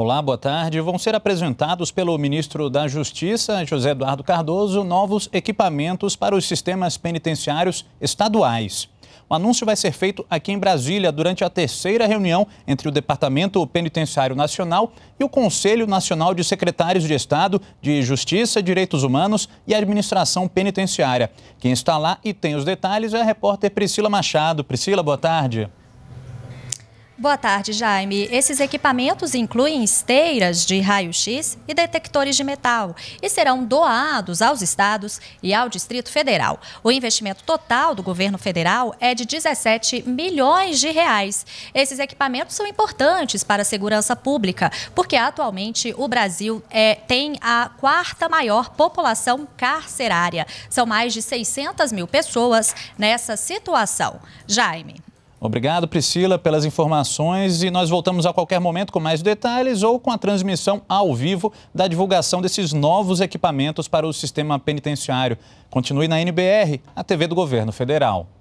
Olá, boa tarde. Vão ser apresentados pelo ministro da Justiça, José Eduardo Cardoso, novos equipamentos para os sistemas penitenciários estaduais. O anúncio vai ser feito aqui em Brasília durante a terceira reunião entre o Departamento Penitenciário Nacional e o Conselho Nacional de Secretários de Estado de Justiça, Direitos Humanos e Administração Penitenciária. Quem está lá e tem os detalhes é a repórter Priscila Machado. Priscila, boa tarde. Boa tarde, Jaime. Esses equipamentos incluem esteiras de raio-x e detectores de metal e serão doados aos estados e ao Distrito Federal. O investimento total do governo federal é de 17 milhões de reais. Esses equipamentos são importantes para a segurança pública, porque atualmente o Brasil é, tem a quarta maior população carcerária. São mais de 600 mil pessoas nessa situação. Jaime. Obrigado, Priscila, pelas informações e nós voltamos a qualquer momento com mais detalhes ou com a transmissão ao vivo da divulgação desses novos equipamentos para o sistema penitenciário. Continue na NBR, a TV do Governo Federal.